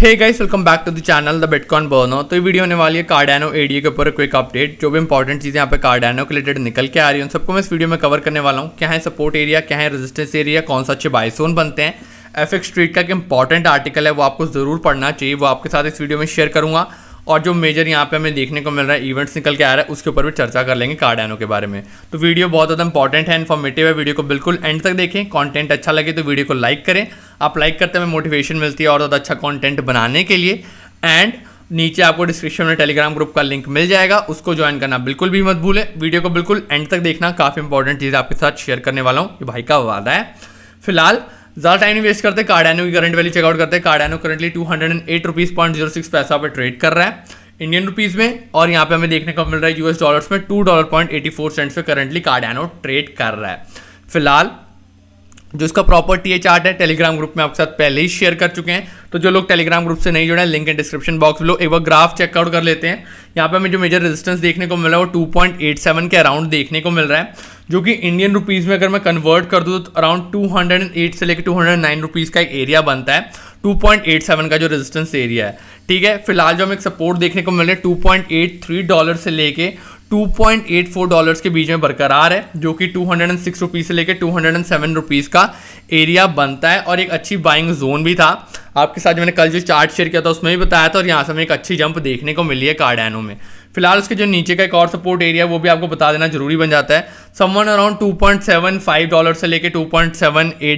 hey guys welcome back to the channel the bitcoin बर्नो तो ये वीडियो होने वाली है कार्डानो एडीए के ऊपर क्विक अपडेट जो भी इंपॉर्टेंट चीज़ें यहाँ पे कार्डानो के रिलेटेड निकल के आ रही हैं उन सबको मैं इस वीडियो में कवर करने वाला हूँ क्या है सपोर्ट एरिया क्या है रेजिस्टेंस एरिया कौन सा अच्छे बाइसोन बनते हैं एफ एक्स ट्रीट का एक इंपॉर्टेंट आर्टिकल है वो आपको ज़रूर पढ़ना चाहिए वो आपके साथ इस वीडियो में शेयर करूँगा और जो मेजर यहाँ पे हमें देखने को मिल रहा है इवेंट्स निकल के आ रहा है उसके ऊपर भी चर्चा कर लेंगे कार्डानो के बारे में तो वीडियो बहुत ज़्यादा इंपॉर्टेंट है इन्फॉर्मेटिव है वीडियो को बिल्कुल एंड तक देखें कॉन्टेंट अच्छा लगे तो वीडियो को लाइक करें आप लाइक करते हमें मोटिवेशन मिलती है और ज़्यादा अच्छा कॉन्टेंट बनाने के लिए एंड नीचे आपको डिस्क्रिप्शन में टेलीग्राम ग्रुप का लिंक मिल जाएगा उसको ज्वाइन करना बिल्कुल भी मत भूलें वीडियो को बिल्कुल एंड तक देखना काफ़ी इंपॉर्टेंट चीज़ आपके साथ शेयर करने वाला हूँ ये भाई का वादा है फिलहाल ज़्यादा टाइम नहीं वेस्ट करते कार्डानो की करंट वैल्यू चेकआउट करते हैं Cardano currently two hundred and eight rupees point zero six paisa पर ट्रेड कर रहा है इंडियन रुपीज़ में और यहाँ पे हमें देखने को मिल रहा है यूएस डॉलर्स में two dollar point eighty four cents पर करंटली कार्डानो ट्रेड कर रहा है फिलहाल जो इसका प्रॉपर्टी है चार्ट है टेलीग्राम ग्रुप में आपके साथ पहले ही शेयर कर चुके हैं तो जो लोग टेलीग्राम ग्रुप से नहीं जुड़े हैं लिंक एंड डिस्क्रिप्शन बॉक्स में लोग एक बार ग्राफ चेकआउट कर लेते हैं यहाँ पे हमें जो मेजर रेजिस्टेंस देखने को मिला वो 2.87 के अराउंड देखने को मिल रहा है जो कि इंडियन रुपीज़ में अगर मैं कन्वर्ट कर दूँ तो अराउंड टू से लेकर टू हंड्रेड का एक एरिया बनता है 2.87 का जो रेजिस्टेंस एरिया है ठीक है फिलहाल जो हमें सपोर्ट देखने को मिल रहा है टू डॉलर से लेके 2.84 डॉलर्स के बीच में बरकरार है जो कि 206 रुपीस से लेके 207 रुपीस का एरिया बनता है और एक अच्छी बाइंग जोन भी था आपके साथ मैंने कल जो चार्ट शेयर किया था उसमें भी बताया था और यहाँ से हमें एक अच्छी जंप देखने को मिली है कार्डैनो में फिलहाल उसके जो नीचे का एक और सपोर्ट एरिया वो भी आपको बता देना जरूरी बन जाता है समवन अराउंड टू डॉलर से लेकर टू पॉइंट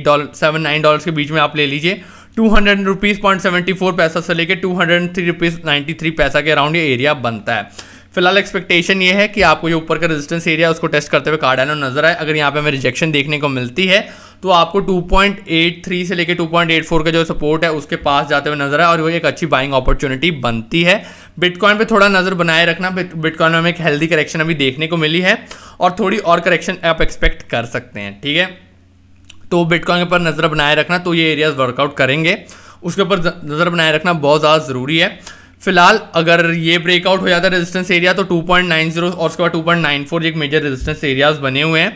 डॉलर के बीच में आप ले लीजिए two hundred rupees point seventy four paisa से लेकर two hundred three rupees ninety three paisa के अराउंड ये एरिया बनता है फिलहाल एक्सपेक्टेशन ये है कि आपको जो ऊपर का रेजिस्टेंस एरिया उसको टेस्ट करते हुए कार्ड नजर आए अगर यहाँ पे हमें रिजेक्शन देखने को मिलती है तो आपको 2.83 से लेकर 2.84 का जो सपोर्ट है उसके पास जाते हुए नजर आए और वो एक अच्छी बाइंग अपॉर्चुनिटी बनती है बिटकॉइन पे थोड़ा नज़र बनाए रखना बिटकॉइन में हमें एक हेल्दी करेक्शन अभी देखने को मिली है और थोड़ी और करेक्शन आप एक्सपेक्ट कर सकते हैं ठीक है तो बिटकॉइन के ऊपर नज़र बनाए रखना तो ये एरियाज़ वर्कआउट करेंगे उसके ऊपर नज़र बनाए रखना बहुत ज़्यादा ज़रूरी है फिलहाल अगर ये ब्रेकआउट हो जाता है रेजिस्टेंस एरिया तो 2.90 और उसके बाद 2.94 एक मेजर रेजिस्टेंस एरियाज बने हुए हैं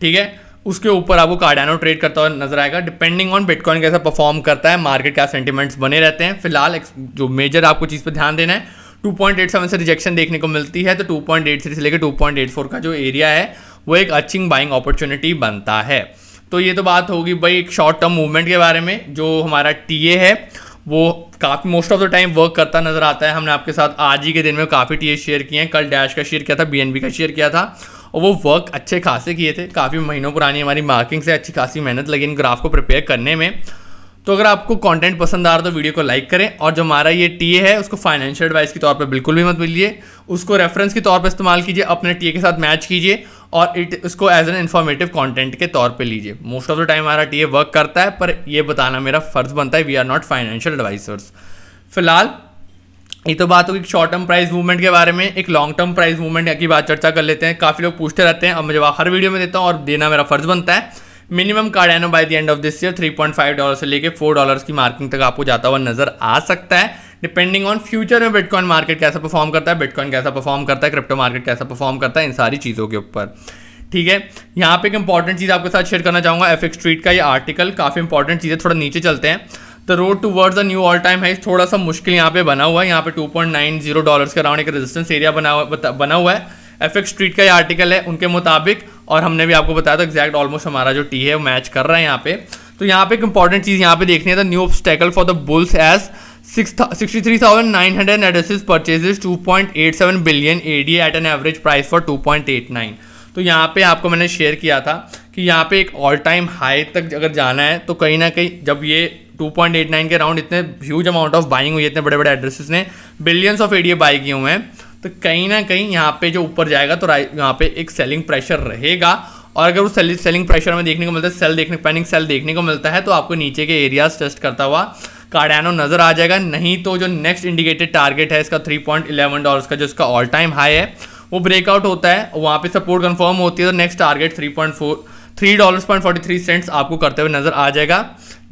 ठीक है उसके ऊपर आपको कार्डानो ट्रेड करता हुआ नजर आएगा डिपेंडिंग ऑन बिटकॉइन कैसा परफॉर्म करता है मार्केट क्या सेंटीमेंट्स बने रहते हैं फिलहाल जो मेजर आपको चीज़ पर ध्यान देना है 2.87 से रिजेक्शन देखने को मिलती है तो 2.83 से लेकर 2.84 का जो एरिया है वो एक अचिंग बाइंग अपॉर्चुनिटी बनता है तो ये तो बात होगी भाई एक शॉर्ट टर्म मूवमेंट के बारे में जो हमारा टी ए है वो काफ़ी most of the time work करता नज़र आता है हमने आपके साथ आज ही के दिन में काफ़ी टी शेयर किए हैं कल डैश का शेयर किया था बी का शेयर किया था और वो वर्क अच्छे खासे किए थे काफ़ी महीनों पुरानी हमारी मार्किंग से अच्छी खासी मेहनत लगी इन ग्राफ को प्रिपेयर करने में तो अगर आपको कंटेंट पसंद आ रहा तो वीडियो को लाइक करें और जो हमारा ये टीए है उसको फाइनेंशियल एडवाइस के तौर पर बिल्कुल भी मत मिलिए उसको रेफरेंस के तौर पर इस्तेमाल कीजिए अपने टीए के साथ मैच कीजिए और इट इसको एज एन इन्फॉर्मेटिव कॉन्टेंट के तौर पर लीजिए मोस्ट ऑफ द टाइम हमारा टी ए वर्क करता है पर ये बताना मेरा फर्ज बनता है we are not financial advisers फिलहाल ये तो बात होगी शॉर्ट टर्म प्राइस मूवमेंट के बारे में एक लॉन्ग टर्म प्राइस मूवमेंट की बात चर्चा कर लेते हैं काफ़ी लोग पूछते रहते हैं अब मैं जवाब हर वीडियो में देता हूँ और देना मेरा फर्ज बनता है minimum Cardano by the end of this year 3.5 dollar से लेके 4 डॉलर्स की मार्किंग तक आपको जाता हुआ नजर आ सकता है डिपेंडिंग ऑन फ्यूचर में बिटकॉइन मार्केट कैसा परफॉर्म करता है बिटकॉइन कैसा परफॉर्म करता है क्रिप्टो मार्केट कैसा परफॉर्म करता है इन सारी चीज़ों के ऊपर ठीक है यहाँ पे एक इंपॉर्टेंट चीज़ आपके साथ शेयर करना चाहूँगा एफ एक्स का ये आर्टिकल काफ़ी इंपॉर्टेंट चीज़ है थोड़ा नीचे चलते हैं the road towards the new all time है थोड़ा सा मुश्किल यहाँ पे बना हुआ है यहाँ पे 2.90 डॉलर्स के अराउंड एक रेजिस्टेंस एरिया बना हुआ बना हुआ है एफ एक्स स्ट्रीट का ये आर्टिकल है उनके मुताबिक और हमने भी आपको बताया था एक्जैक्ट ऑलमोस्ट हमारा जो टी है वो मैच कर रहा है यहाँ पे तो यहाँ पे एक इंपॉर्टेंट चीज़ यहाँ पे देखनी है the new obstacle for the bulls as 63,900 addresses purchases 2.87 billion ADA at an average price for 2.89 तो यहाँ पे आपको मैंने शेयर किया था कि यहाँ पे एक ऑल टाइम हाई तक अगर जाना है तो कहीं ना कहीं जब ये 2.89 के अराउंड इतने ह्यूज अमाउंट ऑफ बाइंग हुई है इतने बड़े बड़े एड्रेसेस ने बिलियंस ऑफ एडीए बाई किए हुए हैं तो कहीं ना कहीं यहाँ पे जो ऊपर जाएगा तो यहाँ पे एक सेलिंग प्रेशर रहेगा और अगर उस सेलिंग प्रेशर में देखने को मिलता है सेल देखने पैनिक सेल देखने को मिलता है तो आपको नीचे के एरियाज टेस्ट करता हुआ कार्डानो नज़र आ जाएगा नहीं तो जो नेक्स्ट इंडिकेटेड टारगेट है इसका थ्री पॉइंट इलेवन डॉलर का जो इसका ऑल टाइम हाई है वो ब्रेकआउट होता है वहाँ पे सपोर्ट कंफर्म होती है तो next target three point four three dollar point forty three cents आपको करते हुए नज़र आ जाएगा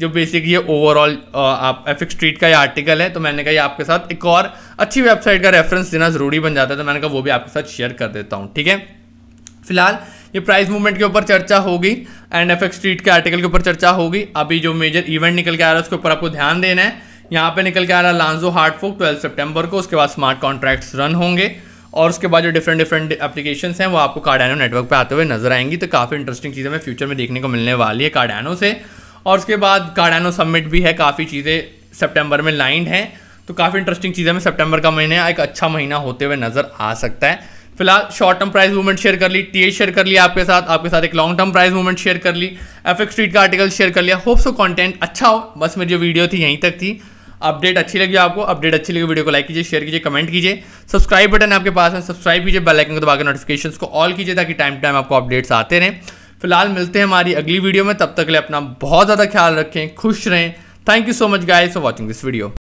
जो बेसिक ये ओवरऑल आप एफ एक्स स्ट्रीट का ये आर्टिकल है तो मैंने कहा ये आपके साथ एक और अच्छी वेबसाइट का रेफरेंस देना ज़रूरी बन जाता है तो मैंने कहा वो भी आपके साथ शेयर कर देता हूँ ठीक है फिलहाल ये प्राइस मूवमेंट के ऊपर चर्चा होगी एंड एफ ट्रीट के आर्टिकल के ऊपर चर्चा होगी अभी जो मेजर इवेंट निकल के आ रहा है उसके ऊपर आपको ध्यान देना है यहाँ पे निकल के आ रहा है लांजो फोक ट्वेल्थ सेप्टेम्बर को उसके बाद स्मार्ट कॉन्ट्रैक्ट्स रन होंगे और उसके बाद जो डिफरेंट डिफरेंट एप्लीकेशन हैं वो आपको कार्डानो नेटवर्क पर आते हुए नजर आएंगी तो काफ़ी इंटरेस्टिंग चीज़ें हमें फ्यूचर में देखने को मिलने वाली है कार्डानो से और उसके बाद कार्डानो सबमिट भी है काफ़ी चीज़ें सेप्टेम्बर में लाइंड हैं तो काफ़ी इंटरेस्टिंग चीज़ें हमें सेप्टेम्बर का महीना एक अच्छा महीना होते हुए नज़र आ सकता है फिलहाल short term price movement share कर ली टी शेयर कर लिया आपके साथ आपके साथ एक long term price movement share कर ली एफ एक्स स्ट्रीट का आर्टिकल शेयर कर लिया होप सो कंटेंट अच्छा हो बस मेरी जो वीडियो थी यहीं तक थी अपडेट अच्छी लगी आपको अपडेट अच्छी लगी वीडियो को लाइक कीजिए शेयर कीजिए कमेंट कीजिए सब्सक्राइब बटन आपके पास है सब्सक्राइब कीजिए बेल आइकन को दबाकर नोटिफिकेशन को ऑल कीजिए ताकि टाइम टू टाइम आपको अपडेट्स आते रहें फिलहाल मिलते हैं हमारी अगली वीडियो में तब तक के लिए अपना बहुत ज़्यादा ख्याल रखें खुश रहें thank you so much guys for watching this video